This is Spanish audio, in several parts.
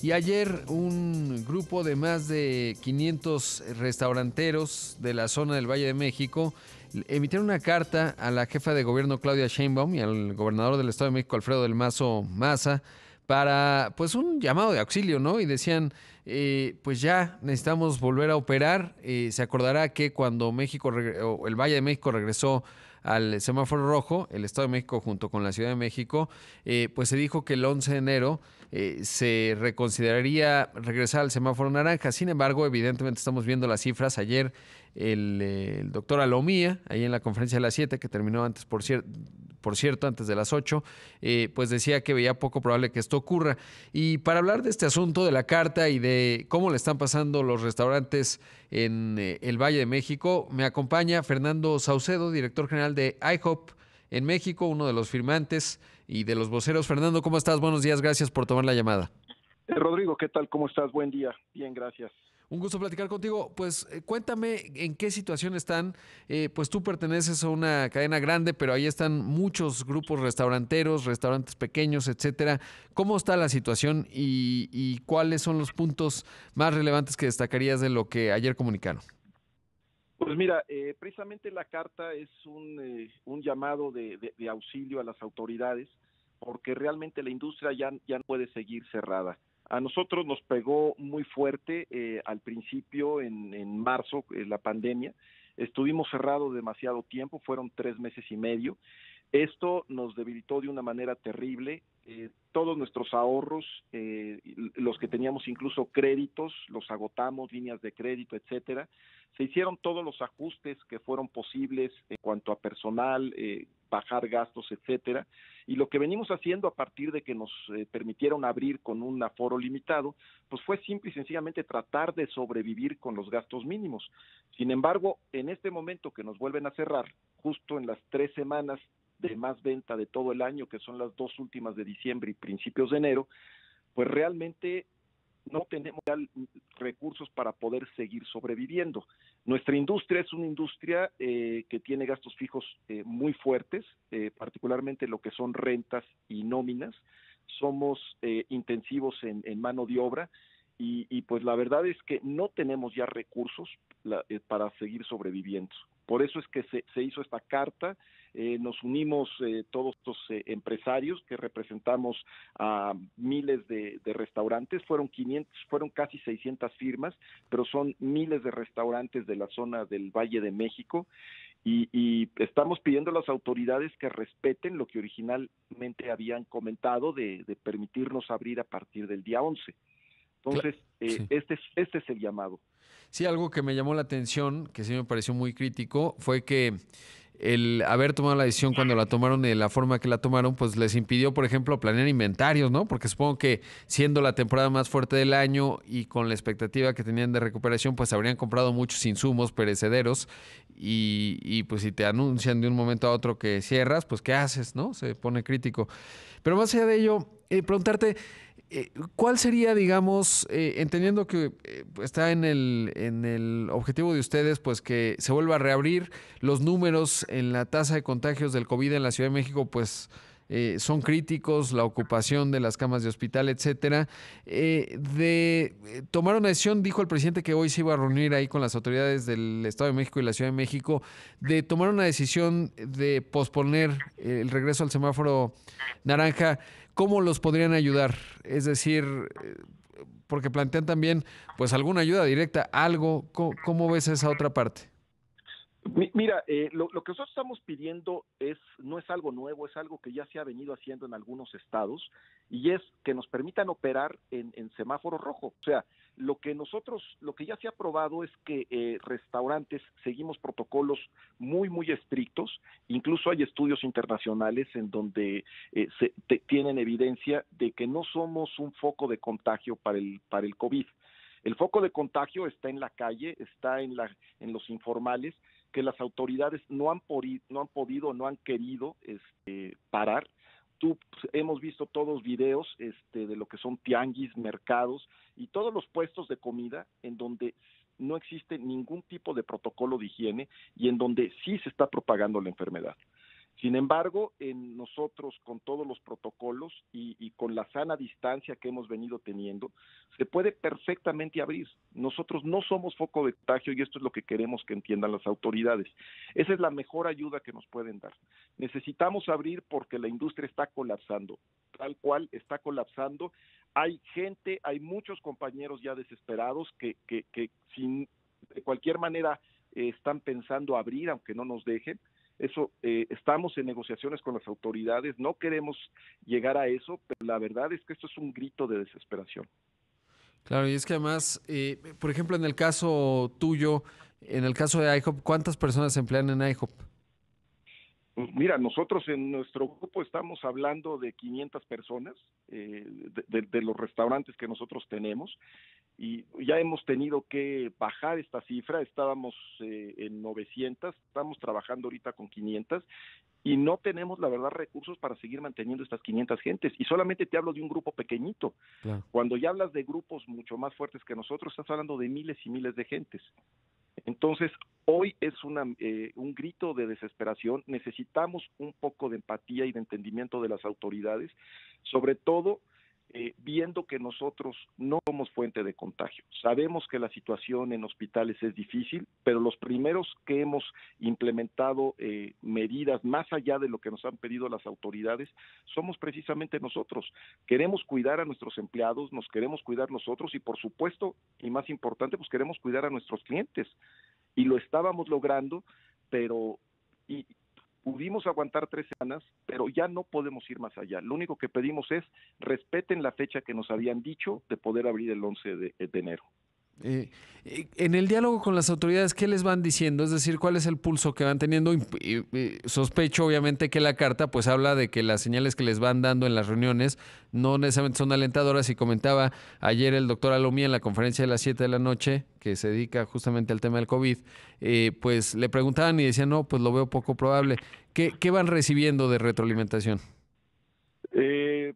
Y ayer un grupo de más de 500 restauranteros de la zona del Valle de México emitieron una carta a la jefa de gobierno Claudia Sheinbaum y al gobernador del Estado de México Alfredo del Mazo Maza para pues un llamado de auxilio, ¿no? Y decían, eh, pues ya necesitamos volver a operar. Eh, se acordará que cuando México, el Valle de México regresó al semáforo rojo, el Estado de México junto con la Ciudad de México, eh, pues se dijo que el 11 de enero se reconsideraría regresar al semáforo naranja. Sin embargo, evidentemente estamos viendo las cifras. Ayer el, el doctor Alomía, ahí en la conferencia de las 7, que terminó antes, por cierto, por cierto, antes de las 8, eh, pues decía que veía poco probable que esto ocurra. Y para hablar de este asunto de la carta y de cómo le están pasando los restaurantes en eh, el Valle de México, me acompaña Fernando Saucedo, director general de IHOP en México, uno de los firmantes y de los voceros. Fernando, ¿cómo estás? Buenos días, gracias por tomar la llamada. Eh, Rodrigo, ¿qué tal? ¿Cómo estás? Buen día. Bien, gracias. Un gusto platicar contigo. Pues eh, cuéntame en qué situación están. Eh, pues tú perteneces a una cadena grande, pero ahí están muchos grupos restauranteros, restaurantes pequeños, etcétera. ¿Cómo está la situación y, cuáles son los puntos más relevantes que destacarías de lo que ayer comunicaron? Pues mira, eh, precisamente la carta es un, llamado de, auxilio a las autoridades porque realmente la industria ya no puede seguir cerrada. A nosotros nos pegó muy fuerte eh, al principio, en, en marzo, eh, la pandemia. Estuvimos cerrados demasiado tiempo, fueron tres meses y medio. Esto nos debilitó de una manera terrible. Eh, todos nuestros ahorros, eh, los que teníamos incluso créditos, los agotamos, líneas de crédito, etcétera. Se hicieron todos los ajustes que fueron posibles en cuanto a personal, eh, bajar gastos, etcétera. Y lo que venimos haciendo a partir de que nos eh, permitieron abrir con un aforo limitado, pues fue simple y sencillamente tratar de sobrevivir con los gastos mínimos. Sin embargo, en este momento que nos vuelven a cerrar, justo en las tres semanas de más venta de todo el año, que son las dos últimas de diciembre y principios de enero, pues realmente no tenemos recursos para poder seguir sobreviviendo. Nuestra industria es una industria eh, que tiene gastos fijos eh, muy fuertes, eh, particularmente lo que son rentas y nóminas. Somos intensivos en, mano de obra y, pues la verdad es que no tenemos ya recursos para seguir sobreviviendo. Por eso es que se, hizo esta carta, eh, nos unimos eh, todos los eh, empresarios que representamos a miles de, restaurantes, fueron 500, fueron casi 600 firmas, pero son miles de restaurantes de la zona del Valle de México y, estamos pidiendo a las autoridades que respeten lo que originalmente habían comentado de, permitirnos abrir a partir del día 11. Entonces, este, este es el llamado. Sí, algo que me llamó la atención, que sí me pareció muy crítico, fue que el haber tomado la decisión cuando la tomaron de la forma que la tomaron, pues les impidió, por ejemplo, planear inventarios, ¿no? Porque supongo que siendo la temporada más fuerte del año y con la expectativa que tenían de recuperación, pues habrían comprado muchos insumos perecederos y, pues si te anuncian de un momento a otro que cierras, pues ¿qué haces, no? Se pone crítico. Pero más allá de ello, eh, preguntarte... Eh, ¿Cuál sería, digamos, eh, entendiendo que eh, está en el, en el objetivo de ustedes, pues que se vuelva a reabrir los números en la tasa de contagios del COVID en la Ciudad de México, pues son críticos, la ocupación de las camas de hospital, etcétera? de tomar una decisión, dijo el presidente que hoy se iba a reunir ahí con las autoridades del Estado de México y la Ciudad de México, de tomar una decisión de posponer el regreso al semáforo naranja. ¿Cómo los podrían ayudar? Es decir, porque plantean también, pues alguna ayuda directa, algo. ¿Cómo, ves esa otra parte? Mira, eh, lo, que nosotros estamos pidiendo es no es algo nuevo, es algo que ya se ha venido haciendo en algunos estados y es que nos permitan operar en, en semáforo rojo. O sea, lo que nosotros, lo que ya se ha probado es que eh, restaurantes seguimos protocolos muy, muy estrictos. Incluso hay estudios internacionales en donde eh, se tienen evidencia de que no somos un foco de contagio para el, para el COVID. El foco de contagio está en la calle, está en, la, en los informales, que las autoridades no han, no han podido, no han querido este, parar pues, hemos visto todos videos este, de lo que son tianguis, mercados y todos los puestos de comida en donde no existe ningún tipo de protocolo de higiene y en donde sí se está propagando la enfermedad. Sin embargo, en nosotros, con todos los protocolos y, con la sana distancia que hemos venido teniendo, se puede perfectamente abrir. Nosotros no somos foco de contagio y esto es lo que queremos que entiendan las autoridades. Esa es la mejor ayuda que nos pueden dar. Necesitamos abrir porque la industria está colapsando, tal cual está colapsando. Hay gente, hay muchos compañeros ya desesperados que, sin, de cualquier manera eh, están pensando abrir, aunque no nos dejen eso eh, estamos en negociaciones con las autoridades, no queremos llegar a eso, pero la verdad es que esto es un grito de desesperación. Claro, y es que además, eh, por ejemplo, en el caso tuyo, en el caso de IHOP, ¿cuántas personas se emplean en IHOP? Mira, nosotros en nuestro grupo estamos hablando de 500 personas eh, de, los restaurantes que nosotros tenemos y ya hemos tenido que bajar esta cifra, estábamos eh, en 900, estamos trabajando ahorita con 500 y no tenemos la verdad recursos para seguir manteniendo estas 500 gentes y solamente te hablo de un grupo pequeñito. Cuando ya hablas de grupos mucho más fuertes que nosotros, estás hablando de miles y miles de gentes. Entonces, hoy es eh, un grito de desesperación, necesitamos un poco de empatía y de entendimiento de las autoridades, sobre todo eh, viendo que nosotros no somos fuente de contagio. Sabemos que la situación en hospitales es difícil, pero los primeros que hemos implementado eh, medidas más allá de lo que nos han pedido las autoridades somos precisamente nosotros. Queremos cuidar a nuestros empleados, nos queremos cuidar nosotros y por supuesto, y más importante, pues queremos cuidar a nuestros clientes. Y lo estábamos logrando, pero y, Pudimos aguantar tres semanas, pero ya no podemos ir más allá. Lo único que pedimos es respeten la fecha que nos habían dicho de poder abrir el 11 de, de enero. Eh, eh, en el diálogo con las autoridades, ¿qué les van diciendo? Es decir, ¿cuál es el pulso que van teniendo? Sospecho, obviamente, que la carta pues habla de que las señales que les van dando en las reuniones no necesariamente son alentadoras. Y comentaba ayer el doctor Alomía en la conferencia de las 7 de la noche, que se dedica justamente al tema del COVID, eh, pues le preguntaban y decían, no, pues lo veo poco probable. ¿Qué, qué van recibiendo de retroalimentación? Eh,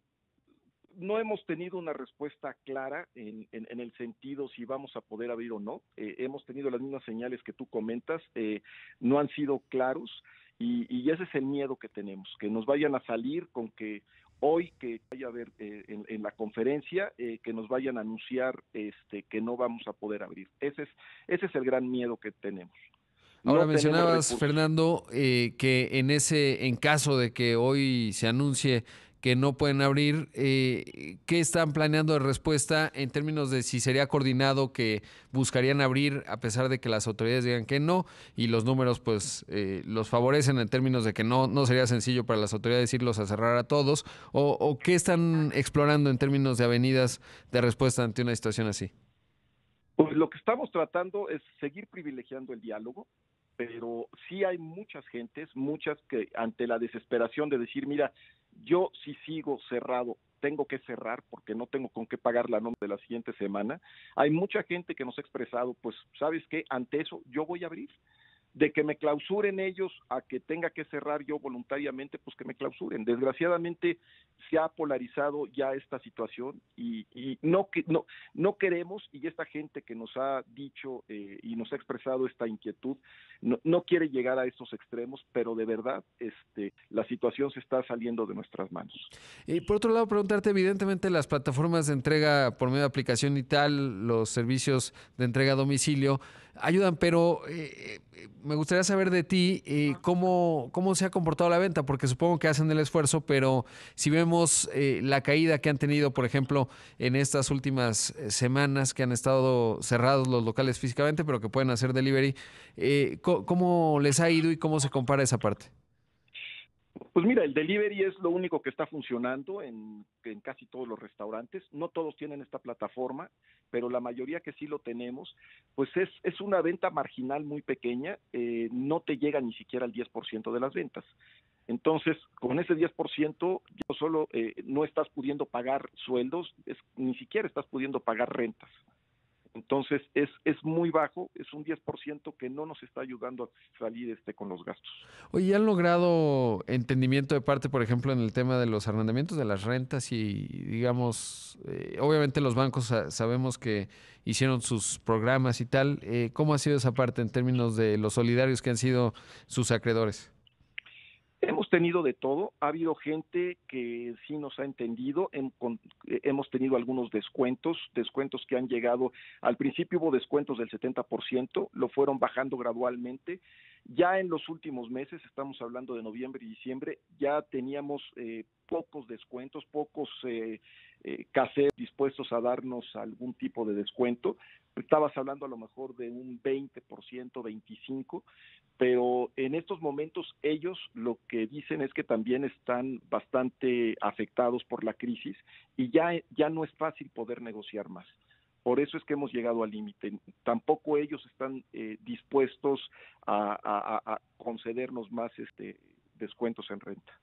no hemos tenido una respuesta clara en, el sentido si vamos a poder abrir o no. Eh, hemos tenido las mismas señales que tú comentas, eh, no han sido claros y, ese es el miedo que tenemos, que nos vayan a salir con que hoy que vaya a haber eh, en, la conferencia, que nos vayan a anunciar este, que no vamos a poder abrir. Ese es, ese es el gran miedo que tenemos. Ahora mencionabas, Fernando, que en ese, en caso de que hoy se anuncie que no pueden abrir. Eh, ¿Qué están planeando de respuesta en términos de si sería coordinado que buscarían abrir a pesar de que las autoridades digan que no? Y los números pues eh, los favorecen en términos de que no, no sería sencillo para las autoridades irlos a cerrar a todos. ¿O, o qué están explorando en términos de avenidas de respuesta ante una situación así? Pues lo que estamos tratando es seguir privilegiando el diálogo, pero sí hay muchas gentes, muchas que ante la desesperación de decir, mira, yo si sigo cerrado, tengo que cerrar porque no tengo con qué pagar la nómina de la siguiente semana. Hay mucha gente que nos ha expresado, pues, ¿sabes qué? Ante eso yo voy a abrir de que me clausuren ellos a que tenga que cerrar yo voluntariamente, pues que me clausuren. Desgraciadamente se ha polarizado ya esta situación y, y no, no, no queremos, y esta gente que nos ha dicho eh, y nos ha expresado esta inquietud, no, no quiere llegar a estos extremos, pero de verdad este, la situación se está saliendo de nuestras manos. Y por otro lado, preguntarte, evidentemente las plataformas de entrega por medio de aplicación y tal, los servicios de entrega a domicilio, ayudan, pero eh, eh, me gustaría saber de ti eh, cómo, se ha comportado la venta, porque supongo que hacen el esfuerzo, pero si vemos la caída que han tenido, por ejemplo, en estas últimas semanas que han estado cerrados los locales físicamente, pero que pueden hacer delivery, ¿cómo les ha ido y cómo se compara esa parte? Pues mira, el delivery es lo único que está funcionando en, casi todos los restaurantes. No todos tienen esta plataforma, pero la mayoría que sí lo tenemos, pues es, una venta marginal muy pequeña, eh, no te llega ni siquiera al 10% de las ventas. Entonces, con ese 10%, no solo eh, no estás pudiendo pagar sueldos, ni siquiera estás pudiendo pagar rentas. Entonces es, es muy bajo, es un 10% que no nos está ayudando a salir este con los gastos. Oye, ¿han logrado entendimiento de parte, por ejemplo, en el tema de los arrendamientos de las rentas y, digamos, eh, obviamente los bancos sabemos que hicieron sus programas y tal? Eh, ¿Cómo ha sido esa parte en términos de los solidarios que han sido sus acreedores? Hemos tenido de todo, ha habido gente que sí nos ha entendido, eh, hemos tenido algunos descuentos, descuentos que han llegado, al principio hubo descuentos del 70%, lo fueron bajando gradualmente, ya en los últimos meses, estamos hablando de noviembre y diciembre, ya teníamos eh, pocos descuentos, pocos eh, eh dispuestos a darnos algún tipo de descuento, estabas hablando a lo mejor de un 20%, 25%, pero en estos momentos ellos lo que dicen es que también están bastante afectados por la crisis y ya, ya no es fácil poder negociar más. Por eso es que hemos llegado al límite. Tampoco ellos están eh, dispuestos a, a, concedernos más este, descuentos en renta.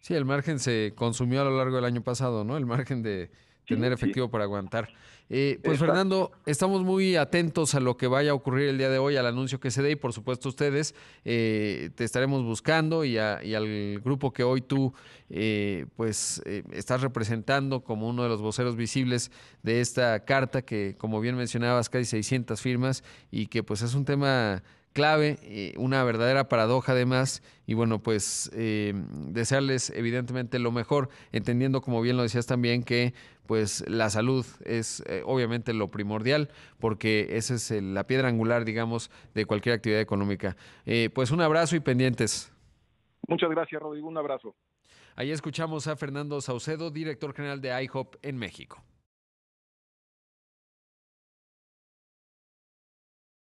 Sí, el margen se consumió a lo largo del año pasado, ¿no? El margen de, tener efectivo para aguantar. Eh, pues Fernando, estamos muy atentos a lo que vaya a ocurrir el día de hoy, al anuncio que se dé y por supuesto ustedes eh, te estaremos buscando y, al grupo que hoy tú eh, pues estás representando como uno de los voceros visibles de esta carta que como bien mencionabas casi 600 firmas y que pues es un tema clave, eh, una verdadera paradoja además, y bueno, pues eh, desearles evidentemente lo mejor, entendiendo como bien lo decías también que pues la salud es eh, obviamente lo primordial, porque esa es la piedra angular, digamos, de cualquier actividad económica. pues un abrazo y pendientes. Muchas gracias, Rodrigo, un abrazo. Ahí escuchamos a Fernando Saucedo, director general de IHOP en México.